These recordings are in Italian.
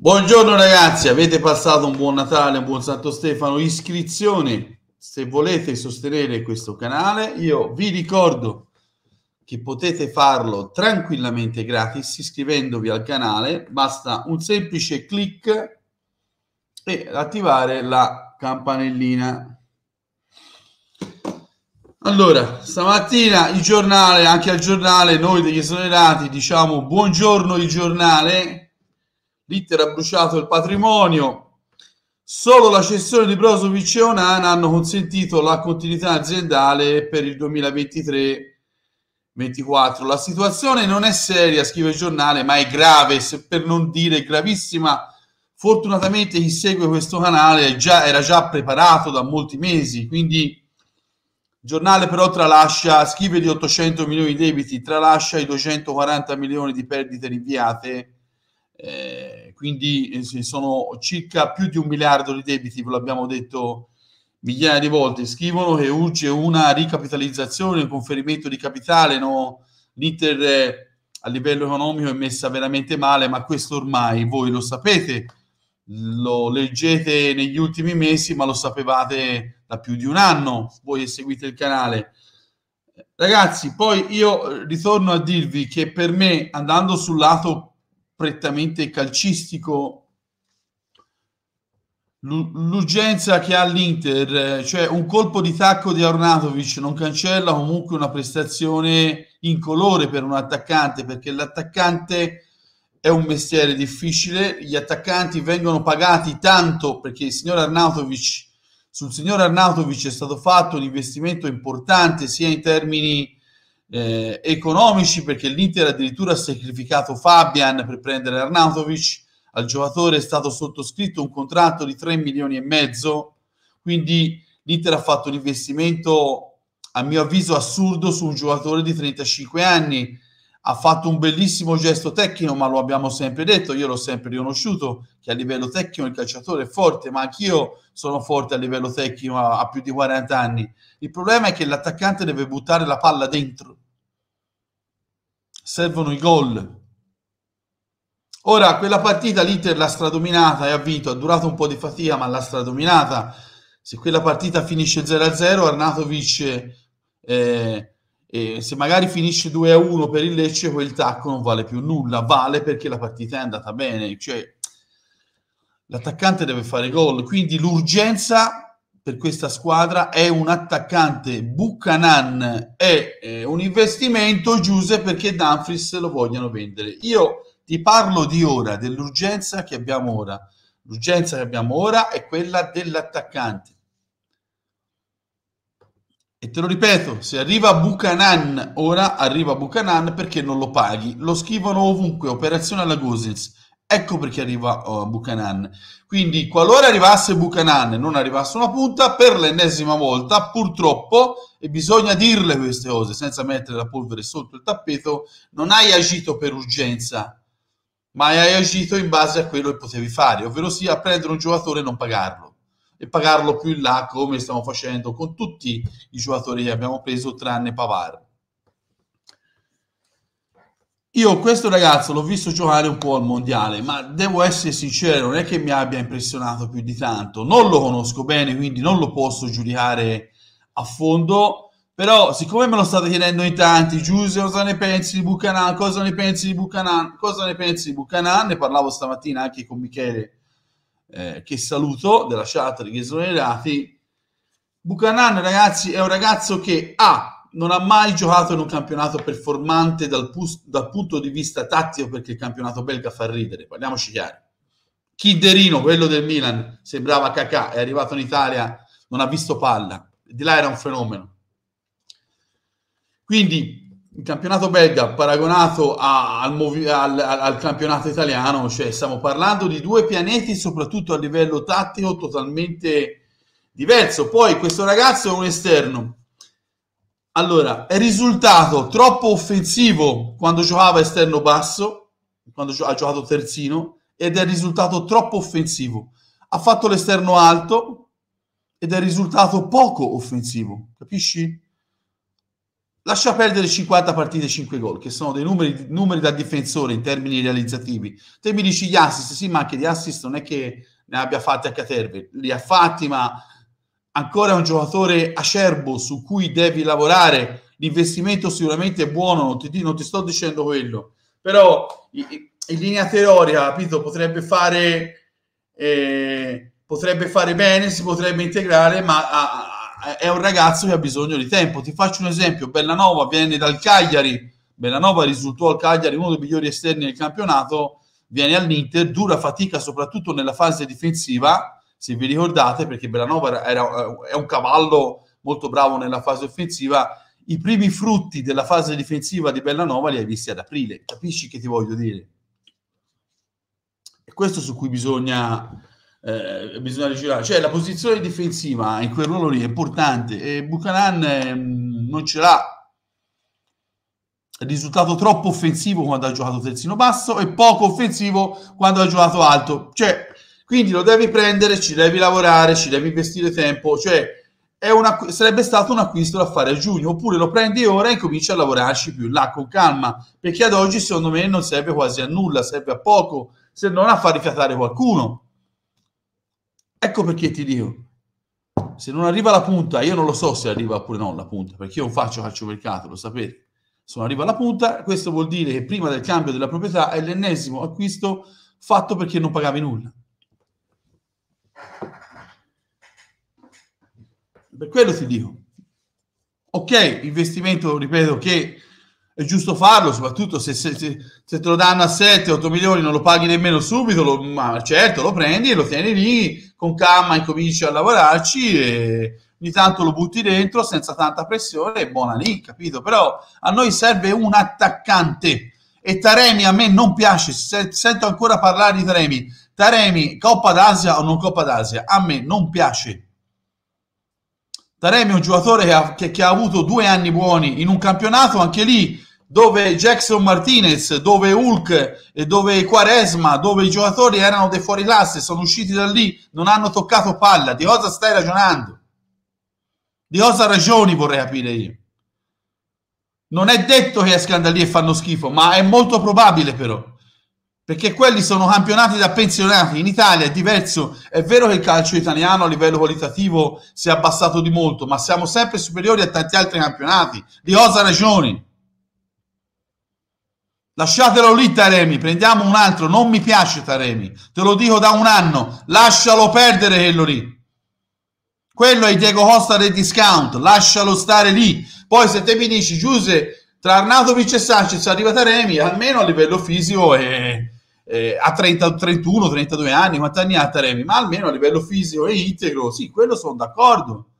Buongiorno ragazzi, avete passato un buon Natale, un buon Santo Stefano, iscrizione se volete sostenere questo canale, io vi ricordo che potete farlo tranquillamente gratis iscrivendovi al canale, basta un semplice clic e attivare la campanellina. Allora, stamattina il giornale, anche al giornale, noi degli esonerati diciamo buongiorno il giornale l'Inter ha bruciato il patrimonio. Solo la cessione di Brozovic e Onana hanno consentito la continuità aziendale per il 2023-24. La situazione non è seria, scrive il giornale, ma è grave, se per non dire gravissima. Fortunatamente chi segue questo canale già, era già preparato da molti mesi, quindi il giornale però tralascia, scrive di 800 milioni di debiti, tralascia i 240 milioni di perdite rinviate eh, quindi eh, sono circa più di un miliardo di debiti, ve l'abbiamo detto migliaia di volte. Scrivono che urge una ricapitalizzazione, un conferimento di capitale. No? L'Inter eh, a livello economico è messa veramente male, ma questo ormai voi lo sapete, lo leggete negli ultimi mesi, ma lo sapevate da più di un anno, voi seguite il canale. Ragazzi, poi io ritorno a dirvi che per me, andando sul lato prettamente calcistico l'urgenza che ha l'Inter, cioè un colpo di tacco di Arnatovic non cancella comunque una prestazione in colore per un attaccante, perché l'attaccante è un mestiere difficile, gli attaccanti vengono pagati tanto perché il signor Arnatovic sul signor Arnatovic è stato fatto un investimento importante sia in termini eh, economici perché l'Inter addirittura ha sacrificato Fabian per prendere Arnautovic, al giocatore è stato sottoscritto un contratto di 3 milioni e mezzo, quindi l'Inter ha fatto un investimento a mio avviso assurdo su un giocatore di 35 anni ha fatto un bellissimo gesto tecnico, ma lo abbiamo sempre detto, io l'ho sempre riconosciuto che a livello tecnico il calciatore è forte, ma anch'io sono forte a livello tecnico a, a più di 40 anni. Il problema è che l'attaccante deve buttare la palla dentro. Servono i gol. Ora, quella partita l'Inter l'ha stradominata e ha vinto, ha durato un po' di fatica, ma l'ha stradominata. Se quella partita finisce 0-0, Arnatovic... Eh, e se magari finisce 2-1 per il Lecce, quel tacco non vale più nulla, vale perché la partita è andata bene, cioè l'attaccante deve fare gol, quindi l'urgenza per questa squadra è un attaccante, Buchanan è, è eh, un investimento, Giuseppe, perché Danfris lo vogliono vendere. Io ti parlo di ora, dell'urgenza che abbiamo ora. L'urgenza che abbiamo ora è quella dell'attaccante e te lo ripeto, se arriva Buchanan ora, arriva Buchanan perché non lo paghi. Lo scrivono ovunque, operazione alla Gosens. Ecco perché arriva oh, Buchanan. Quindi, qualora arrivasse Buchanan e non arrivasse una punta, per l'ennesima volta, purtroppo, e bisogna dirle queste cose senza mettere la polvere sotto il tappeto, non hai agito per urgenza, ma hai agito in base a quello che potevi fare, ovvero sia prendere un giocatore e non pagarlo e pagarlo più in là come stiamo facendo con tutti i giocatori che abbiamo preso tranne Pavar. Io questo ragazzo l'ho visto giocare un po' al mondiale, ma devo essere sincero, non è che mi abbia impressionato più di tanto. Non lo conosco bene, quindi non lo posso giudicare a fondo, però siccome me lo state chiedendo in tanti, Giuse, cosa ne pensi di Buchanan? Cosa ne pensi di Buchanan? Cosa ne pensi di Buchanan? Ne parlavo stamattina anche con Michele eh, che saluto della chat degli esonerati. Bucanan, ragazzi, è un ragazzo che A, non ha mai giocato in un campionato performante dal, pu- dal punto di vista tattico perché il campionato belga fa ridere, parliamoci chiaro. Chidderino, quello del Milan, sembrava cacà, è arrivato in Italia, non ha visto palla, di là era un fenomeno. Quindi il campionato belga paragonato a, al, al, al, campionato italiano, cioè stiamo parlando di due pianeti, soprattutto a livello tattico, totalmente diverso. Poi questo ragazzo è un esterno. Allora, è risultato troppo offensivo quando giocava esterno basso, quando ha giocato terzino, ed è risultato troppo offensivo. Ha fatto l'esterno alto ed è risultato poco offensivo, capisci? Lascia perdere 50 partite e 5 gol, che sono dei numeri, numeri, da difensore in termini realizzativi. Te mi dici gli assist, sì, ma anche gli assist non è che ne abbia fatti a Caterve, li ha fatti, ma ancora è un giocatore acerbo su cui devi lavorare. L'investimento sicuramente è buono, non ti, non ti sto dicendo quello, però in linea teorica, capito, potrebbe fare, eh, potrebbe fare bene, si potrebbe integrare, ma a, è un ragazzo che ha bisogno di tempo. Ti faccio un esempio, Bellanova viene dal Cagliari, Bellanova risultò al Cagliari uno dei migliori esterni del campionato, viene all'Inter, dura fatica soprattutto nella fase difensiva, se vi ricordate, perché Bellanova era, è un cavallo molto bravo nella fase offensiva, i primi frutti della fase difensiva di Bellanova li hai visti ad aprile, capisci che ti voglio dire? È questo su cui bisogna eh, bisogna ricercare, cioè la posizione difensiva in quel ruolo lì è importante e Buchanan eh, non ce l'ha risultato troppo offensivo quando ha giocato terzino basso e poco offensivo quando ha giocato alto cioè, quindi lo devi prendere, ci devi lavorare, ci devi investire tempo cioè una, sarebbe stato un acquisto da fare a giugno, oppure lo prendi ora e cominci a lavorarci più là con calma, perché ad oggi secondo me non serve quasi a nulla, serve a poco, se non a far rifiatare qualcuno. Ecco perché ti dico, se non arriva la punta, io non lo so se arriva oppure no la punta, perché io non faccio mercato, lo sapete. Se non arriva la punta, questo vuol dire che prima del cambio della proprietà è l'ennesimo acquisto fatto perché non pagavi nulla. Per quello ti dico. Ok, investimento, ripeto, che è giusto farlo, soprattutto se, se, se, se te lo danno a 7-8 milioni, non lo paghi nemmeno subito, lo, ma certo lo prendi e lo tieni lì, con calma incominci a lavorarci e ogni tanto lo butti dentro senza tanta pressione e buona lì, capito? Però a noi serve un attaccante e Taremi a me non piace, sento ancora parlare di Taremi. Taremi, Coppa d'Asia o non Coppa d'Asia, a me non piace. Taremi è un giocatore che ha, che, che ha avuto due anni buoni in un campionato, anche lì dove Jackson Martinez, dove Hulk, dove Quaresma, dove i giocatori erano dei fuori classe, sono usciti da lì, non hanno toccato palla. Di cosa stai ragionando? Di cosa ragioni vorrei capire io. Non è detto che escano da lì e fanno schifo, ma è molto probabile però. Perché quelli sono campionati da pensionati. In Italia è diverso. È vero che il calcio italiano a livello qualitativo si è abbassato di molto, ma siamo sempre superiori a tanti altri campionati. Di cosa ragioni? Lasciatelo lì Taremi, prendiamo un altro, non mi piace Taremi, te lo dico da un anno, lascialo perdere quello lì. Quello è Diego Costa del discount, lascialo stare lì. Poi se te mi dici, Giuse, tra Arnautovic e Sanchez arriva Taremi, almeno a livello fisico è, è a 30, 31, 32 anni, quanti anni ha Taremi? Ma almeno a livello fisico è integro, sì, quello sono d'accordo.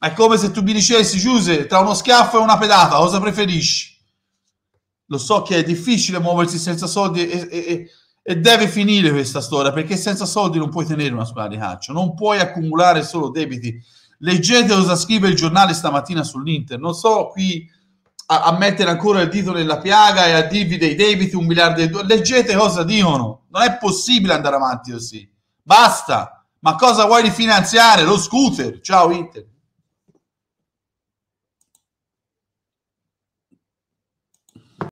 Ma è come se tu mi dicessi, Giuse, tra uno schiaffo e una pedata, cosa preferisci? Lo so che è difficile muoversi senza soldi e, e, e deve finire questa storia perché senza soldi non puoi tenere una squadra di calcio, non puoi accumulare solo debiti. Leggete cosa scrive il giornale stamattina sull'Inter. Non so qui a, a, mettere ancora il dito nella piaga e a dirvi dei debiti un miliardo e due. Leggete cosa dicono. Non è possibile andare avanti così. Basta. Ma cosa vuoi rifinanziare? Lo scooter. Ciao Inter.